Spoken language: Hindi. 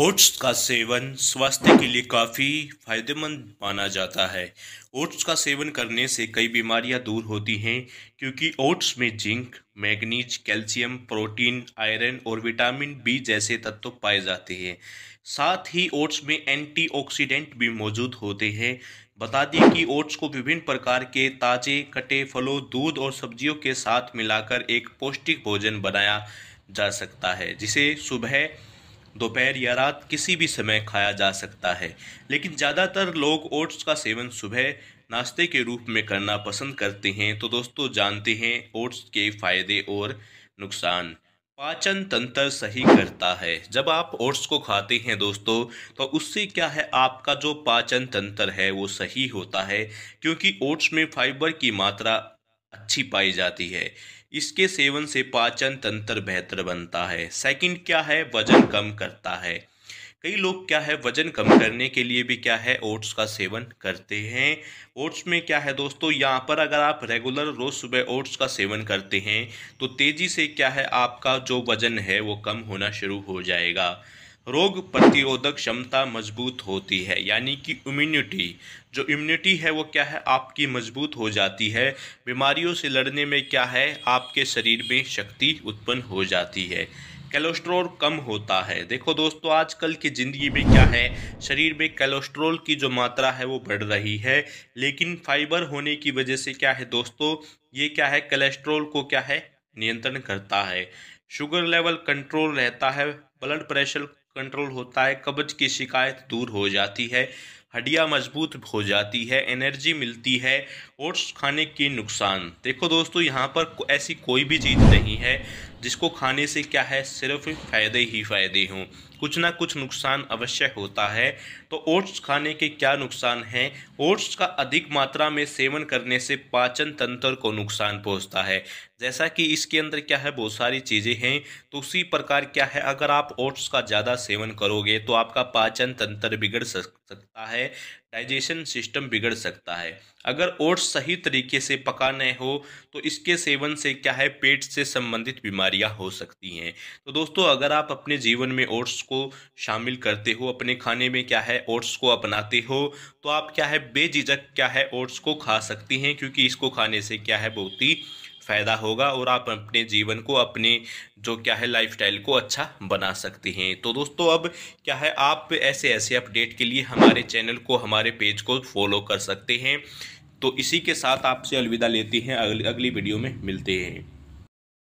ओट्स का सेवन स्वास्थ्य के लिए काफ़ी फायदेमंद माना जाता है ओट्स का सेवन करने से कई बीमारियां दूर होती हैं क्योंकि ओट्स में zinc manganese calcium protein iron और विटामिन बी जैसे तत्व पाए जाते हैं साथ ही ओट्स में एंटीऑक्सीडेंट भी मौजूद होते हैं बता दें कि ओट्स को विभिन्न प्रकार के ताजे कटे फलों दूध और सब्जियों के साथ मिलाकर एक पौष्टिक भोजन बनाया जा सकता है जिसे सुबह दोपहर या रात किसी भी समय खाया जा सकता है लेकिन ज़्यादातर लोग ओट्स का सेवन सुबह नाश्ते के रूप में करना पसंद करते हैं तो दोस्तों जानते हैं ओट्स के फ़ायदे और नुकसान पाचन तंत्र सही करता है जब आप ओट्स को खाते हैं दोस्तों तो उससे क्या है आपका जो पाचन तंत्र है वो सही होता है क्योंकि ओट्स में फाइबर की मात्रा अच्छी पाई जाती है इसके सेवन से पाचन तंत्र बेहतर बनता है सेकंड क्या है वजन कम करता है कई लोग क्या है वजन कम करने के लिए भी क्या है ओट्स का सेवन करते हैं ओट्स में क्या है दोस्तों यहाँ पर अगर आप रेगुलर रोज़ सुबह ओट्स का सेवन करते हैं तो तेज़ी से क्या है आपका जो वज़न है वो कम होना शुरू हो जाएगा रोग प्रतिरोधक क्षमता मजबूत होती है यानी कि इम्यूनिटी जो इम्यूनिटी है वो क्या है आपकी मजबूत हो जाती है बीमारियों से लड़ने में क्या है आपके शरीर में शक्ति उत्पन्न हो जाती है कैलोस्ट्रोल कम होता है देखो दोस्तों आजकल की ज़िंदगी में क्या है शरीर में कैलोस्ट्रोल की जो मात्रा है वो बढ़ रही है लेकिन फाइबर होने की वजह से क्या है दोस्तों ये क्या है कैलेस्ट्रोल को क्या है नियंत्रण करता है शुगर लेवल कंट्रोल रहता है ब्लड प्रेशर कंट्रोल होता है कब्ज की शिकायत दूर हो जाती है हड्डियाँ मजबूत हो जाती है एनर्जी मिलती है ओट्स खाने के नुकसान देखो दोस्तों यहाँ पर ऐसी कोई भी चीज़ नहीं है जिसको खाने से क्या है सिर्फ फ़ायदे ही फ़ायदे हों कुछ ना कुछ नुकसान अवश्य होता है तो ओट्स खाने के क्या नुकसान हैं ओट्स का अधिक मात्रा में सेवन करने से पाचन तंत्र को नुकसान पहुंचता है जैसा कि इसके अंदर क्या है बहुत सारी चीज़ें हैं तो उसी प्रकार क्या है अगर आप ओट्स का ज़्यादा सेवन करोगे तो आपका पाचन तंत्र बिगड़ सकता है डाइजेशन सिस्टम बिगड़ सकता है अगर ओट्स सही तरीके से पका हो तो इसके सेवन से क्या है पेट से संबंधित बीमारियां हो सकती हैं तो दोस्तों अगर आप अपने जीवन में ओट्स को शामिल करते हो अपने खाने में क्या है ओट्स को अपनाते हो तो आप क्या है बेझिझक क्या है ओट्स को खा सकती हैं क्योंकि इसको खाने से क्या है बहुत ही फ़ायदा होगा और आप अपने जीवन को अपने जो क्या है लाइफस्टाइल को अच्छा बना सकते हैं तो दोस्तों अब क्या है आप ऐसे ऐसे अपडेट के लिए हमारे चैनल को हमारे पेज को फॉलो कर सकते हैं तो इसी के साथ आपसे अलविदा लेते हैं अगली अगली वीडियो में मिलते हैं